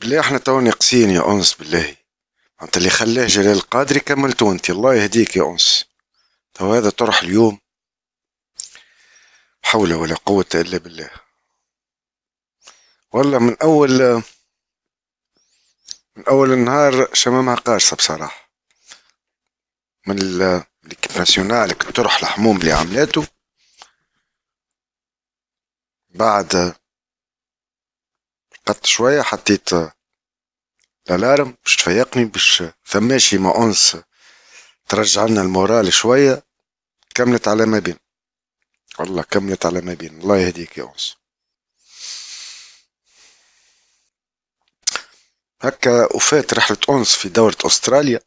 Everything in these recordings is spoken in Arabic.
بالله احنا تو ناقصين يا انس بالله انت اللي خلاه جلال القادري يكمل انت الله يهديك يا انس تو هذا طرح اليوم حول ولا قوة الا بالله والله من اول من اول النهار شمامها قارصة بصراحة من ليكيب ناسيونال طرح الحموم اللي عملاته بعد قعدت شوية حطيت آه، الالارم باش تفيقني باش ثماشي ما أنس ترجع لنا المورال شوية كملت على ما بين والله كملت على ما بين الله يهديك يا أنس هكا وفات رحلة أنس في دورة أستراليا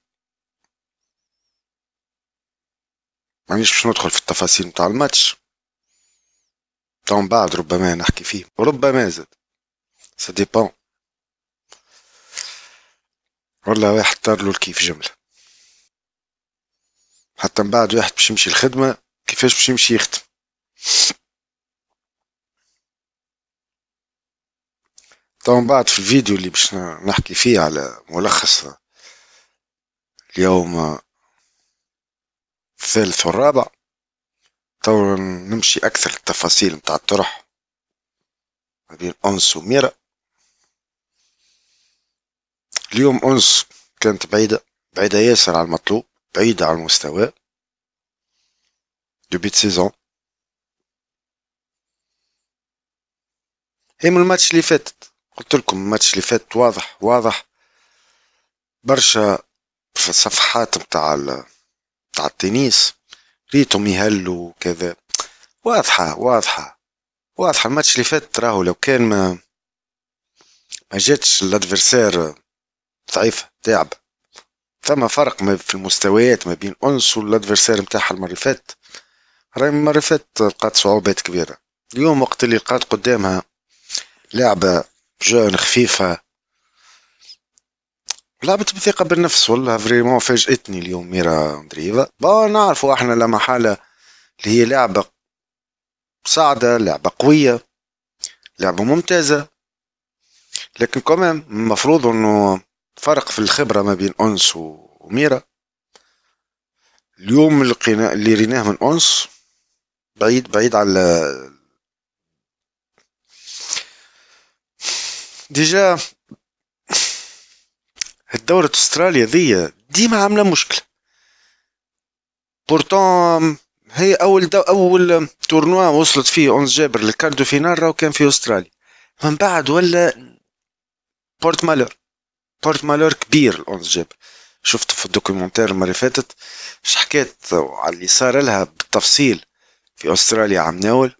مانيش باش ندخل في التفاصيل متاع الماتش طبعا بعد ربما نحكي فيه ربما زاد ça dépend. والله واحد طار له الكيف جملة حتى من بعد واحد باش يمشي الخدمة كيفاش باش يمشي يخدم تو من بعد في الفيديو اللي باش نحكي فيه على ملخص اليوم الثالث والرابع تو نمشي أكثر التفاصيل متاع الطرح ما بين أنس وميرا اليوم أنس كانت بعيدة بعيدة ياسر على المطلوب بعيدة على المستوى دوبي سيزون هي من الماتش اللي فاتت قلت لكم الماتش اللي فات واضح واضح برشا في الصفحات متاع متاع التنس ريتهم يهلوا وكذا واضحة واضحة واضحة الماتش اللي فات راهو لو كان ما ما جاتش الادفرسير ضعيفه تعب ثم فرق في المستويات ما بين أنس والادفرسير متاعها المره اللي فاتت راهي المره اللي فاتت لقات صعوبات كبيره اليوم وقت اللي لقات قدامها لعبه جون خفيفه لعبت بثقة بالنفس والله فريمون فاجأتني اليوم ميرا اندريفا با نعرفوا احنا لا محالة اللي هي لعبة صعدة لعبة قوية لعبة ممتازة لكن كمان المفروض انه فرق في الخبرة ما بين أونس وميرا اليوم القنا... اللي ريناه من أونس بعيد بعيد على ديجا الدورة استراليا ذي ديما عاملة مشكلة بورتون هي اول دو اول تورنوا وصلت فيه اونز جابر للكاردو فينال راهو كان في استراليا من بعد ولا بورت مالور بارت مالور كبير الاونس جابر شفت في الدوكيومنتير المرة اللي فاتت حكيت على اللي صار لها بالتفصيل في أستراليا عم ناول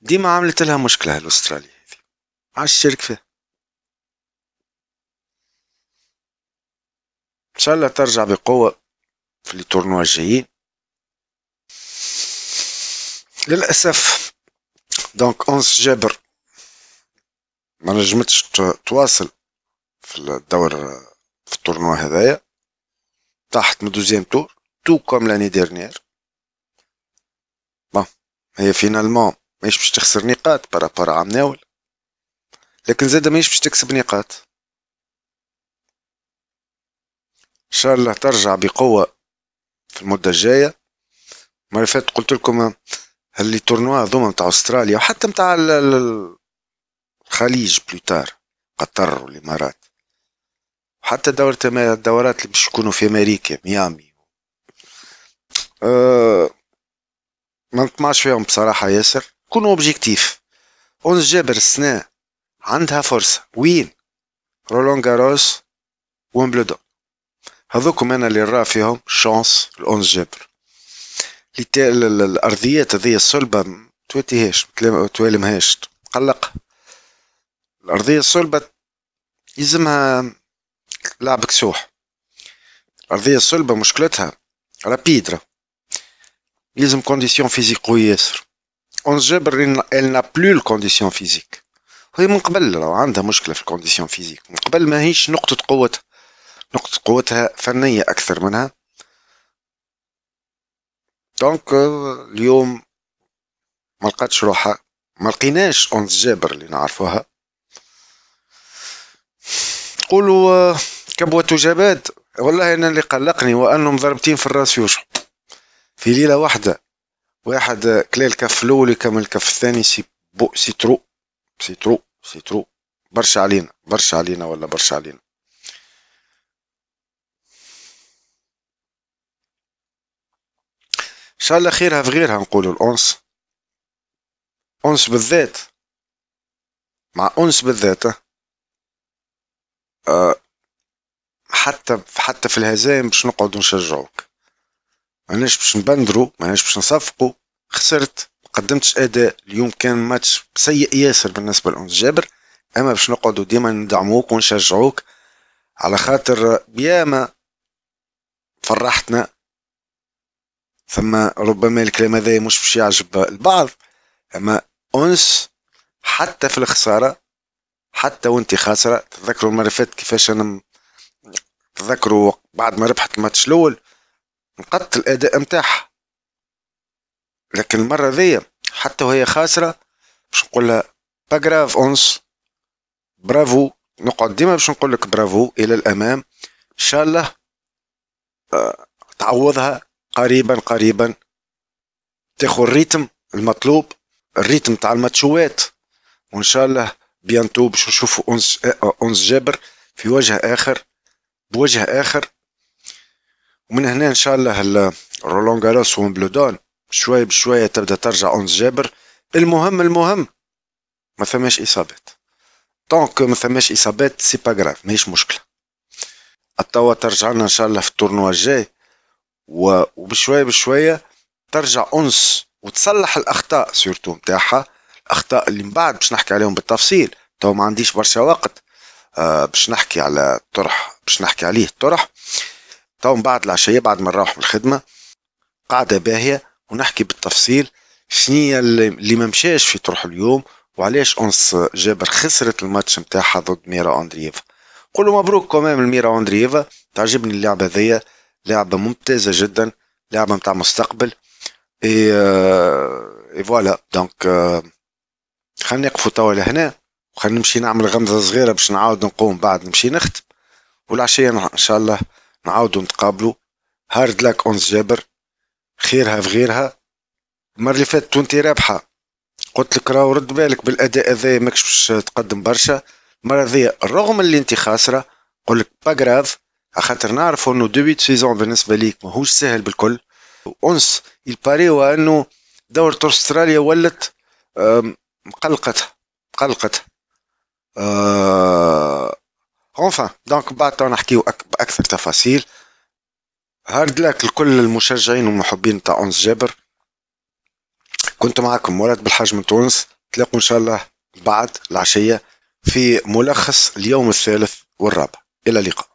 ديما عملت لها مشكلة هالأستراليا هذي عاش الشرك فيها إن شاء الله ترجع بقوة في التورنوا الجايين للأسف دونك أونس جابر ما نجمتش تواصل في الدور في التورنوا هذايا طاحت من دوزيام تور تو كوم لاني ديرنيير بون هي فينالمون ماهيش باش تخسر نقاط بارابار عام ناول لكن زادا ماهيش باش تكسب نقاط ان شاء الله ترجع بقوه في المده الجايه مرة فاتت قلت لكم هاللي تورنوا هذوما نتاع استراليا وحتى نتاع خليج بلوتار قطر والامارات حتى دورة الدورات اللي باش يكونوا في امريكا ميامي أه ما نطمعش فيهم بصراحه ياسر كونوا اوبجيكتيف اونس جابر السنه عندها فرصه وين رولون جاروس ويمبلدون هذوكم انا اللي نرى فيهم شانس الاونس جابر الارضيات هذه الصلبه توتيهاش توالمهاش تقلق الأرضية الصلبة يلزمها لعب كسوح الأرضية الصلبة مشكلتها رابيدرا يلزم كونديسيون فيزيك قوية ياسر اون جبر ال نا بلو الكونديسيون فيزيك وهي من قبل راه عندها مشكلة في الكونديسيون فيزيك من قبل ما هيش نقطة قوتها نقطة قوتها فنية أكثر منها دونك euh, اليوم ما لقاتش روحها ما لقيناش اونز جابر اللي نعرفوها تقولوا آه، كبوة جباد والله انا اللي قلقني وانهم ضربتين في الراس يوجعوا في ليله واحده واحد آه، كلا الكف الاول كم الكف الثاني سي بو سي ترو سي ترو سي ترو برشا علينا برشا علينا ولا برشا علينا ان شاء الله خيرها في غيرها نقولوا الانس انس بالذات مع انس بالذات آه. آه، حتى حتى في الهزايم باش نقعدوا نشجعوك ماناش باش نبندرو ماناش باش نصفقوا خسرت ما قدمتش اداء اليوم كان ماتش سيء ياسر بالنسبه لأنس جابر اما باش نقعدوا ديما ندعموك ونشجعوك على خاطر ياما فرحتنا ثم ربما الكلام هذا مش باش يعجب البعض اما انس حتى في الخساره حتى وانت خاسره تذكروا المره فاتت كيفاش انا تذكروا بعد ما ربحت الماتش الاول نقدت الاداء نتاعها لكن المره ذي حتى وهي خاسره باش نقول لها باغراف اونس برافو نقعد ديما باش نقول لك برافو الى الامام ان شاء الله آه، تعوضها قريبا قريبا تاخذ الريتم المطلوب الريتم تاع الماتشوات وان شاء الله بيانتو باش نشوفوا اونس جابر في وجه اخر بوجه اخر ومن هنا ان شاء الله رولون جاروس ومبلودون شوي بشوية تبدا ترجع اونس جابر المهم المهم ما ثماش اصابات دونك ما ثماش اصابات سي با غراف ماهيش مشكله التوا ترجع لنا ان شاء الله في التورنوا الجاي وبشويه بشويه ترجع انس وتصلح الاخطاء سورتو نتاعها الاخطاء اللي من بعد باش نحكي عليهم بالتفصيل تو ما عنديش برشا وقت آه، باش نحكي على الطرح باش نحكي عليه الطرح تو من بعد العشيه بعد ما نروح من الخدمه قاعده باهيه ونحكي بالتفصيل شنية اللي ما مشاش في طرح اليوم وعلاش اونس جابر خسرت الماتش نتاعها ضد ميرا أندريفا قولوا مبروك كمان الميرا أندريفا تعجبني اللعبه ذي لعبه ممتازه جدا لعبه نتاع مستقبل اي, اي فوالا دونك اه خلينا نقفوا توا لهنا وخلينا نمشي نعمل غمزه صغيره باش نعاود نقوم بعد نمشي نختم والعشيه ان شاء الله نعاودوا نتقابلوا هارد لاك اونز جابر خيرها في غيرها المره اللي فاتت وانتي رابحه قلت لك راه رد بالك بالاداء هذا ماكش باش تقدم برشا المره هذيا رغم اللي انت خاسره قول لك باغراف خاطر نعرفوا انه دوبي سيزون بالنسبه ليك ماهوش سهل بالكل اونس يباريوا وانه دورة استراليا ولت مقلقته مقلقته آه اونفان دونك بعد تو نحكيو باكثر تفاصيل هارد لك لكل المشجعين والمحبين تاع اونس جابر كنت معكم مولاد بالحجم من تونس تلاقوا ان شاء الله بعد العشيه في ملخص اليوم الثالث والرابع الى اللقاء